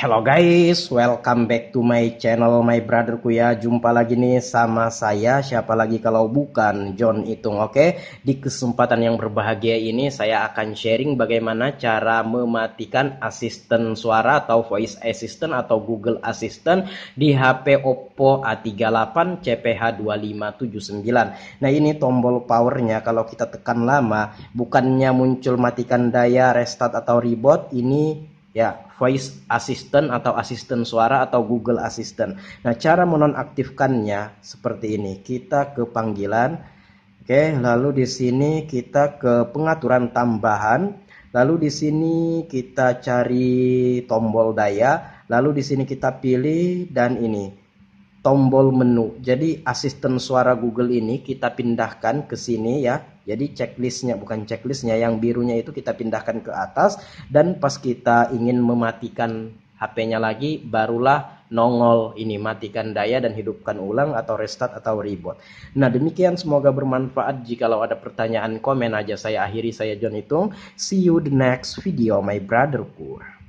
Hello guys, welcome back to my channel my brotherku ya Jumpa lagi nih sama saya siapa lagi kalau bukan John Itung oke okay? Di kesempatan yang berbahagia ini saya akan sharing bagaimana cara mematikan asisten suara atau voice assistant atau Google Assistant Di HP Oppo A38 CPH2579 Nah ini tombol powernya kalau kita tekan lama bukannya muncul matikan daya restart atau reboot ini ya voice assistant atau asisten suara atau Google Assistant. Nah, cara menonaktifkannya seperti ini. Kita ke panggilan. Oke, lalu di sini kita ke pengaturan tambahan. Lalu di sini kita cari tombol daya, lalu di sini kita pilih dan ini tombol menu. Jadi asisten suara Google ini kita pindahkan ke sini ya. Jadi checklistnya bukan checklistnya yang birunya itu kita pindahkan ke atas dan pas kita ingin mematikan HP-nya lagi barulah nongol ini matikan daya dan hidupkan ulang atau restart atau reboot. Nah demikian semoga bermanfaat. Jika lo ada pertanyaan komen aja saya akhiri saya John Itung. See you the next video my brotherku.